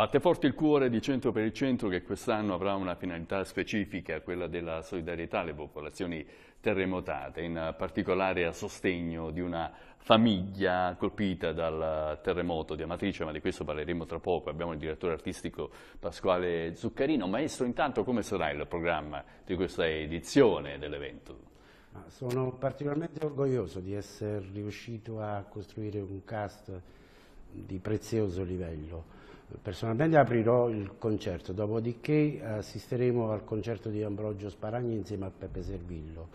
Batte forte il cuore di Centro per il Centro che quest'anno avrà una finalità specifica, quella della solidarietà alle popolazioni terremotate, in particolare a sostegno di una famiglia colpita dal terremoto di Amatrice, ma di questo parleremo tra poco. Abbiamo il direttore artistico Pasquale Zuccarino. Maestro, intanto come sarà il programma di questa edizione dell'evento? Sono particolarmente orgoglioso di essere riuscito a costruire un cast di prezioso livello. Personalmente aprirò il concerto, dopodiché assisteremo al concerto di Ambrogio Sparagni insieme a Peppe Servillo.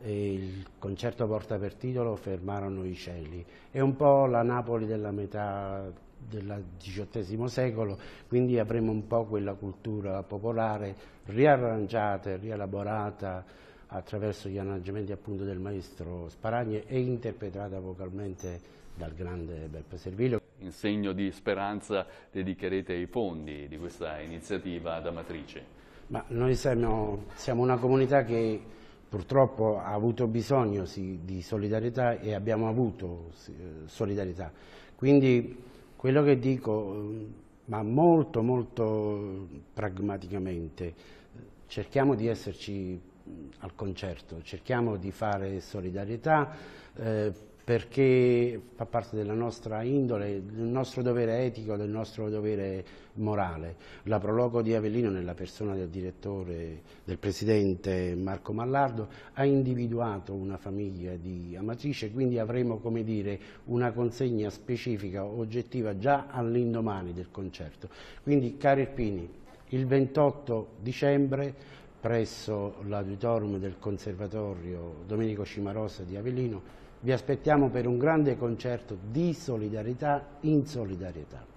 E il concerto porta per titolo Fermarono i cieli. È un po' la Napoli della metà del XVIII secolo, quindi avremo un po' quella cultura popolare riarrangiata, rielaborata, attraverso gli arrangiamenti appunto del maestro Sparagni e interpretata vocalmente dal grande Beppe Servilio. In segno di speranza dedicherete i fondi di questa iniziativa ad Amatrice. Ma noi siamo, siamo una comunità che purtroppo ha avuto bisogno sì, di solidarietà e abbiamo avuto sì, solidarietà. Quindi quello che dico, ma molto molto pragmaticamente, cerchiamo di esserci al concerto, cerchiamo di fare solidarietà eh, perché fa parte della nostra indole, del nostro dovere etico, del nostro dovere morale. La prologo di Avellino nella persona del direttore, del presidente Marco Mallardo, ha individuato una famiglia di amatrice, quindi avremo come dire, una consegna specifica, oggettiva, già all'indomani del concerto. Quindi cari Irpini, il 28 dicembre presso l'auditorium del Conservatorio Domenico Cimarosa di Avellino vi aspettiamo per un grande concerto di solidarietà in solidarietà.